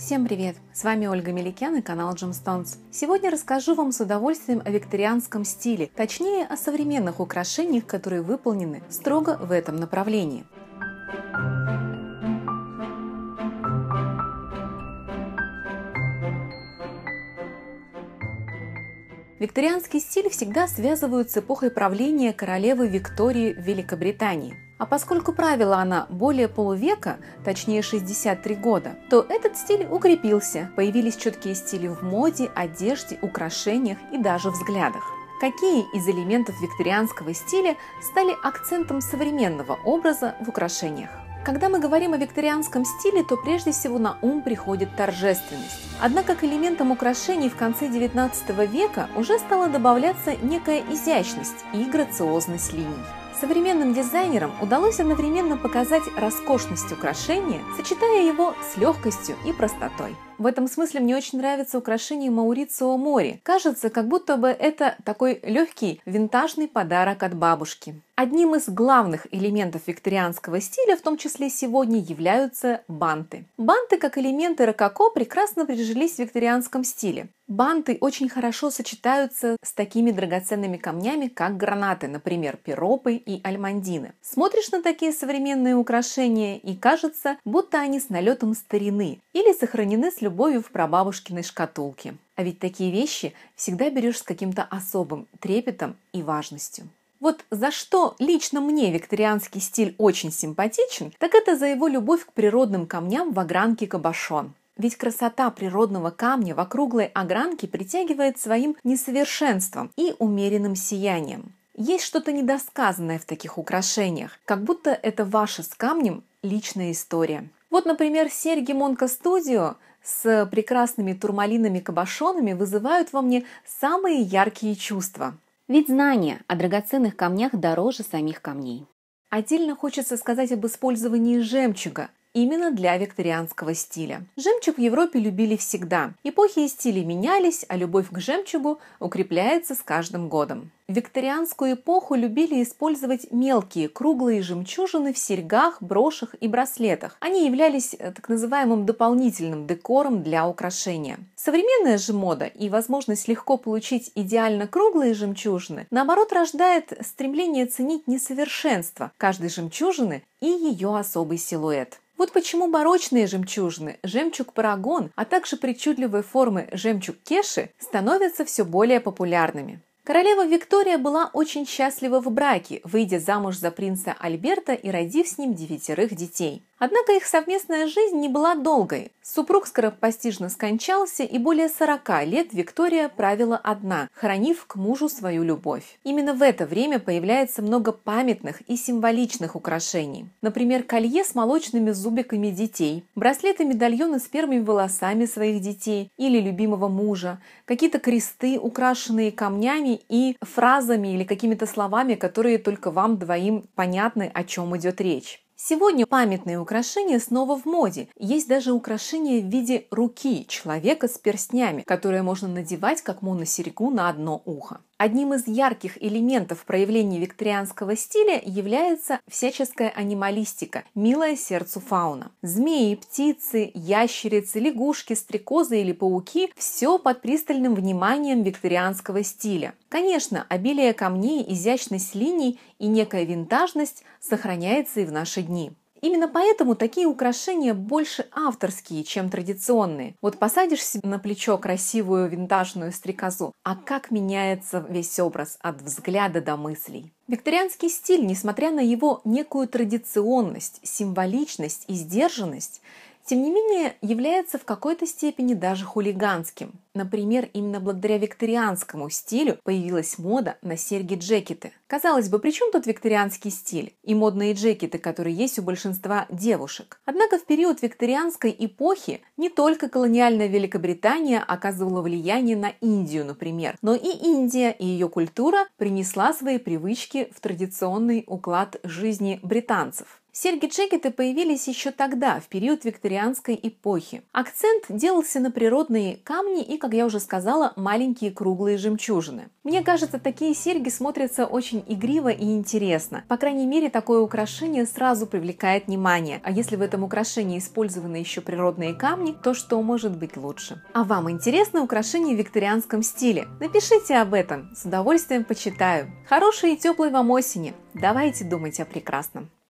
Всем привет! С вами Ольга Меликян и канал Gemstones. Сегодня расскажу вам с удовольствием о викторианском стиле, точнее о современных украшениях, которые выполнены строго в этом направлении. Викторианский стиль всегда связывают с эпохой правления королевы Виктории в Великобритании. А поскольку правила она более полувека, точнее 63 года, то этот стиль укрепился. Появились четкие стили в моде, одежде, украшениях и даже взглядах. Какие из элементов викторианского стиля стали акцентом современного образа в украшениях? Когда мы говорим о викторианском стиле, то прежде всего на ум приходит торжественность. Однако к элементам украшений в конце XIX века уже стала добавляться некая изящность и грациозность линий. Современным дизайнерам удалось одновременно показать роскошность украшения, сочетая его с легкостью и простотой. В этом смысле мне очень нравится украшение Маурицио Мори. Кажется, как будто бы это такой легкий винтажный подарок от бабушки. Одним из главных элементов викторианского стиля, в том числе сегодня, являются банты. Банты как элементы рококо прекрасно прижились в викторианском стиле. Банты очень хорошо сочетаются с такими драгоценными камнями, как гранаты, например, пиропы и альмандины. Смотришь на такие современные украшения и кажется, будто они с налетом старины или сохранены с любовью любовью в прабабушкиной шкатулке. А ведь такие вещи всегда берешь с каким-то особым трепетом и важностью. Вот за что лично мне викторианский стиль очень симпатичен, так это за его любовь к природным камням в огранке Кабашон. Ведь красота природного камня в округлой огранке притягивает своим несовершенством и умеренным сиянием. Есть что-то недосказанное в таких украшениях, как будто это ваша с камнем личная история. Вот, например, серьги Монка Студио – с прекрасными турмалинами-кабошонами вызывают во мне самые яркие чувства. Ведь знания о драгоценных камнях дороже самих камней. Отдельно хочется сказать об использовании жемчуга именно для викторианского стиля. Жемчуг в Европе любили всегда. Эпохи и стили менялись, а любовь к жемчугу укрепляется с каждым годом. Викторианскую эпоху любили использовать мелкие круглые жемчужины в серьгах, брошах и браслетах. Они являлись э, так называемым дополнительным декором для украшения. Современная же мода и возможность легко получить идеально круглые жемчужины, наоборот, рождает стремление ценить несовершенство каждой жемчужины и ее особый силуэт. Вот почему барочные жемчужины, жемчуг-парагон, а также причудливые формы жемчуг-кеши становятся все более популярными. Королева Виктория была очень счастлива в браке, выйдя замуж за принца Альберта и родив с ним девятерых детей. Однако их совместная жизнь не была долгой. Супруг скоропостижно скончался, и более 40 лет Виктория правила одна, хранив к мужу свою любовь. Именно в это время появляется много памятных и символичных украшений. Например, колье с молочными зубиками детей, браслеты-медальоны с первыми волосами своих детей или любимого мужа, какие-то кресты, украшенные камнями и фразами или какими-то словами, которые только вам двоим понятны, о чем идет речь. Сегодня памятные украшения снова в моде. Есть даже украшения в виде руки человека с перстнями, которые можно надевать как моносереку на одно ухо. Одним из ярких элементов проявления викторианского стиля является всяческая анималистика, милая сердцу фауна. Змеи, птицы, ящерицы, лягушки, стрекозы или пауки – все под пристальным вниманием викторианского стиля. Конечно, обилие камней, изящность линий и некая винтажность сохраняется и в наши дни. Именно поэтому такие украшения больше авторские, чем традиционные. Вот посадишь себе на плечо красивую винтажную стрекозу, а как меняется весь образ от взгляда до мыслей. Викторианский стиль, несмотря на его некую традиционность, символичность и сдержанность, тем не менее является в какой-то степени даже хулиганским. Например, именно благодаря викторианскому стилю появилась мода на серьги-джекеты. Казалось бы, при чем тут викторианский стиль и модные джекеты, которые есть у большинства девушек? Однако в период викторианской эпохи не только колониальная Великобритания оказывала влияние на Индию, например, но и Индия и ее культура принесла свои привычки в традиционный уклад жизни британцев. Серьги-чекеты появились еще тогда, в период викторианской эпохи. Акцент делался на природные камни и, как я уже сказала, маленькие круглые жемчужины. Мне кажется, такие серьги смотрятся очень игриво и интересно. По крайней мере, такое украшение сразу привлекает внимание. А если в этом украшении использованы еще природные камни, то что может быть лучше? А вам интересны украшения в викторианском стиле? Напишите об этом, с удовольствием почитаю. Хорошей и теплой вам осени! Давайте думать о прекрасном!